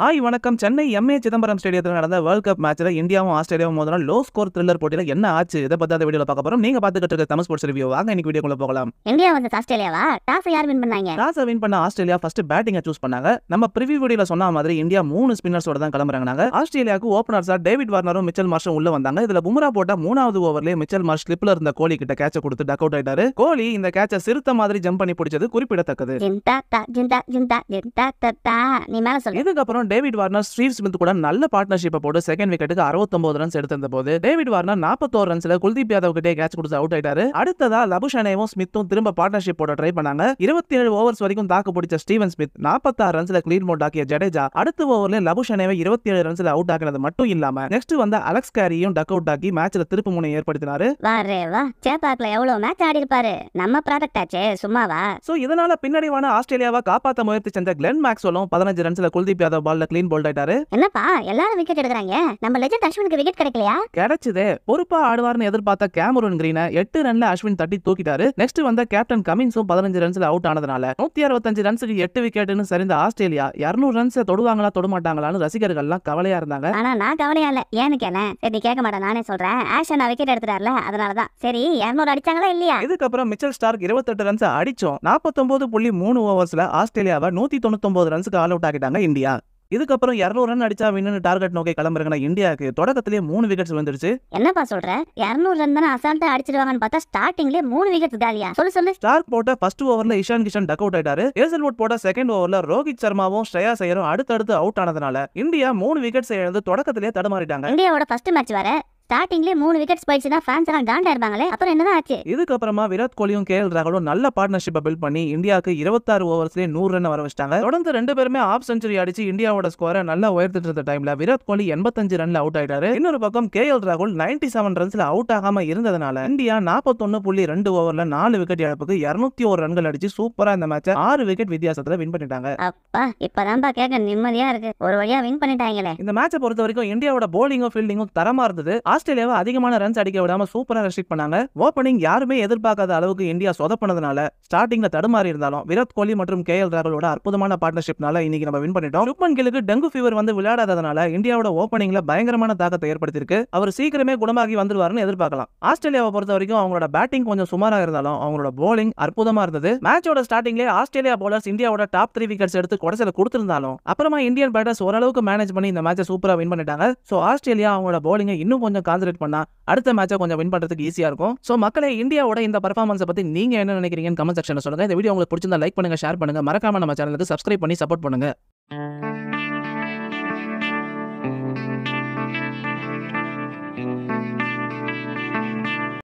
hi வணக்கம் Chennai MA Chidambaram ஸ்டேடியத்தில் நடந்த வேர்ல்ட் கப் மேட்ச்சில் இந்தியாவும் ஆஸ்திரேலியாவும் மோதலாம் லோ ஸ்கோர் த்ரில்லர் போட்டியில் என்ன ஆச்சு இதை பற்றி அந்த வீடியோ பார்க்க போறோம் நீங்க பாத்துக்கிட்டு இருக்க தமிழ் ஸ்போர்ட்ஸ் ரிவ்யூ வாங்க இன்னைக்கு வீடியோக்குள்ள போகலாம் இந்தியா வந்து ஆஸ்திரேலியாவா டாஸ் யார் வின் பண்ணாங்க டாஸ் வின் பண்ண ஆஸ்திரேலியா ஃபர்ஸ்ட் பேட்டிங்கை சூஸ் பண்ணாங்க நம்ம ப்ரிவியூ வீடியோ சொன்ன மாதிரி இந்தியா மூணு ஸ்பின்னர்ஸோட தான் கிளம்புறாங்க ஆஸ்திரேலியாவுக்கு ஓபனர்ஸா டேவிட் வார்னரும் மிச்சல் மார்ஷும் உள்ள வந்தாங்க இதுல பும்ரா போட்ட மூணாவது ஓவர்லயே மிச்சல் மார்ஷ் ஸ்லிப்ல இருந்த கோலி கிட்ட கேட்ச கொடுத்து டக் அவுட் ஆயிட்டாரு கோலி இந்த கேட்சை சிறுத்த மாதிரி ஜம்ப் பண்ணி பிடிச்சது குறிப்பிடத்தக்கது இதுக்கப்புறம் டேவிட் வார்னர் ஸ்டீவ் ஸ்மித் கூட நல்ல பார்ட்னர்ஷிப்பை போட்டு செகண்ட் விக்கெட்டுக்கு அறுபத்தொன்பது ரன்ஸ் எடுத்திருந்த போது டேவிட் வார்னர் நாற்பத்தோரு ரன்ஸ்ல குல்தீப் யாதவ் கிட்டே கேட்ச் கொடுத்து அவுட் ஆயிட்டாரு அடுத்ததா லபுஷனேவும் ஸ்மித்தும் திரும்ப பார்ட்னர்ஷிப் போட ட்ரை பண்ணாங்க இருபத்தி ஏழு ஓவர்ஸ் வரைக்கும் தாக்கு பிடிச்ச ஸ்டீவன் ஸ்மித் நாற்பத்தாறு ரன்ஸ்ல கிளீன் மோட் ஆக்கிய ஜடேஜா அடுத்த ஓவர்ல லபுஷனேவை இருபத்தி ஏழு ரன்ஸ்ல அவுட் ஆகினது மட்டும் இல்லாம நெக்ஸ்ட் வந்த அலெக்ஸ் கேரியும் டக் அவுட் ஆக்கி மேட்ச்ல திருப்பு முனை ஏற்படுத்தினாரு எவ்வளவு மேட்ச் ஆடி இருப்பாரு நம்ம ப்ராடக்ட் ஆச்சே சும்மாவா சோ இதனால பின்னடைவான ஆஸ்திரேலியாவை காப்பாற்ற முயற்சி செஞ்ச கிளென் மேக்ஸ்வெல்லும் பதினஞ்சு ரன்ஸ்ல குல்தீப் யாதவ் பால் பால்ல கிளீன் போல்ட் ஆயிட்டாரு என்னப்பா எல்லாரும் விக்கெட் எடுக்கறாங்க நம்ம லெஜெண்ட் அஸ்வினுக்கு விக்கெட் கிடைக்கலையா கிடைச்சதே பொறுப்பா ஆடுவார்னு எதிர்பார்த்த கேமரூன் கிரீனை எட்டு ரன்ல அஸ்வின் தட்டி தூக்கிட்டாரு நெக்ஸ்ட் வந்த கேப்டன் கமின்ஸும் பதினஞ்சு ரன்ஸ்ல அவுட் ஆனதுனால நூத்தி அறுபத்தஞ்சு ரன்ஸுக்கு எட்டு விக்கெட்னு சரிந்த ஆஸ்திரேலியா இருநூறு ரன்ஸ் தொடுவாங்களா தொடமாட்டாங்களான்னு ரசிகர்கள் எல்லாம் கவலையா இருந்தாங்க ஆனா நான் கவலையா இல்ல ஏன்னு கேளேன் சரி கேட்க மாட்டேன் நானே சொல்றேன் ஆஷன் விக்கெட் எடுத்துட்டார்ல அதனாலதான் சரி இருநூறு அடிச்சாங்களா இல்லையா இதுக்கப்புறம் மிச்சல் ஸ்டார்க் இருபத்தெட்டு ரன்ஸ் அடிச்சோம் நாற்பத்தொன்பது புள்ளி மூணு ஓவர்ஸ்ல ஆஸ்திரேலியாவை நூத்தி தொண்ணூத்தி ரன்ஸுக்கு ஆல் அவுட் ஆகிட்டாங்க இந்தியா இதுக்கப்புறம் இரநூறு ரன் அடிச்சா வின்னு டார்கெட் நோக்கி கிளம்புறாங்க இந்தியாவுக்கு தொடக்கத்திலே மூணு விக்கெட்ஸ் வந்துருச்சு என்னப்பா சொல்ற இருநூறு ரன் தானே அசால்ட்டா அடிச்சிருவாங்கன்னு பார்த்தா ஸ்டார்டிங்லேயே மூணு விக்கெட் காலியா சொல்லு சொல்லு ஸ்டார்க் போட்ட ஃபர்ஸ்ட் ஓவர்ல இஷான் கிஷன் டக் அவுட் ஆயிட்டாரு ஏசல்வுட் போட்ட செகண்ட் ஓவர்ல ரோஹித் சர்மாவும் ஸ்ரேயா சையரும் அடுத்தடுத்து அவுட் ஆனதுனால இந்தியா மூணு விக்கெட்ஸ் இழந்து தொடக்கத்திலே தடுமாறிட்டாங்க இந்தியாவோட ஃபர்ஸ்ட் மேட்ச் வேற ஸ்டார்டிங்ல மூணு விக்கெட்ஸ் போயிடுச்சு தான் ஃபேன்ஸ் எல்லாம் காண்டா இருப்பாங்களே அப்புறம் என்னதான் ஆச்சு இதுக்கப்புறமா விராட் கோலியும் கே எல் ராகுலும் நல்ல பார்ட்னர்ஷிப்பை பில்ட் பண்ணி இந்தியாவுக்கு இருபத்தாறு ஓவர்ஸ்லேயே நூறு ரன் வர வச்சிட்டாங்க தொடர்ந்து ரெண்டு பேருமே ஆஃப் செஞ்சுரி அடிச்சு இந்தியாவோட ஸ்கோரை நல்லா உயர்த்திட்டு இருந்த டைம்ல விராட் கோலி எண்பத்தஞ்சு ரன்ல அவுட் ஆயிட்டாரு இன்னொரு பக்கம் கே எல் ராகுல் நைன்டி செவன் ரன்ஸ்ல அவுட் ஆகாம இருந்ததுனால இந்தியா நாற்பத்தொன்னு புள்ளி ரெண்டு ஓவர்ல நாலு விக்கெட் இழப்புக்கு இருநூத்தி ஒரு ரன்கள் அடிச்சு சூப்பரா இந்த மேட்ச ஆறு விக்கெட் வித்தியாசத்துல வின் பண்ணிட்டாங்க அப்பா இப்பதான்ப்பா கேட்க நிம்மதியா இருக்கு ஒரு வழியா வின் பண்ணிட்டாங்களே இந்த மேட்சை பொறுத்த வரைக்கும் இந்தியாவோட போலிங்கும் ஃபீல்டிங்கும் தரமா இருந்தது ஆஸ்திரேலியாவை அதிகமான ரன்ஸ் அடிக்க விடாம சூப்பரா ரெஸ்ட்ரிக் பண்ணாங்க ஓப்பனிங் யாருமே எதிர்பார்க்காத அளவுக்கு இந்தியா சொதப்பனதுனால ஸ்டார்டிங்ல தடுமாறி இருந்தாலும் விராட் கோலி மற்றும் கே எல் ராகுலோட அற்புதமான பார்ட்னர்ஷிப்னால இன்னைக்கு நம்ம வின் பண்ணிட்டோம் சுப்மன் கிலுக்கு டெங்கு ஃபீவர் வந்து விளையாடாததுனால இந்தியாவோட ஓப்பனிங்ல பயங்கரமான தாக்கத்தை ஏற்படுத்திருக்கு அவர் சீக்கிரமே குணமாகி வந்துருவாருன்னு எதிர்பார்க்கலாம் ஆஸ்திரேலியாவை பொறுத்த வரைக்கும் அவங்களோட பேட்டிங் கொஞ்சம் சுமாராக இருந்தாலும் அவங்களோட போலிங் அற்புதமா இருந்தது மேட்சோட ஸ்டார்டிங்லேயே ஆஸ்திரேலியா பவுலர்ஸ் இந்தியாவோட டாப் த்ரீ விக்கெட்ஸ் எடுத்து கொடைசல கொடுத்திருந்தாலும் அப்புறமா இந்தியன் பேட்டர்ஸ் ஓரளவுக்கு மேனேஜ் பண்ணி இந்த மேட்சை சூப்பரா வின் பண்ணிட்டாங்க ஸோ ஆஸ்திரேலியா அவங்களோட போலிங்கை இன்னும் கொஞ்சம் கான்சன்ட்ரேட் பண்ணா அடுத்த மேட்சை கொஞ்சம் வின் பண்ணுறதுக்கு ஈஸியாக இருக்கும் ஸோ மக்களை இந்தியாவோட இந்த பர்ஃபார்மன்ஸை பற்றி நீங்கள் என்ன நினைக்கிறீங்கன்னு கமெண்ட் செக்ஷனில் சொல்லுங்கள் இந்த வீடியோ உங்களுக்கு பிடிச்சிருந்தா லைக் பண்ணுங்கள் ஷேர் பண்ணுங்கள் மறக்காம நம்ம சேனலுக்கு சப்ஸ்கிரைப் பண்ணி சப்போர்ட் பண்ணுங்கள்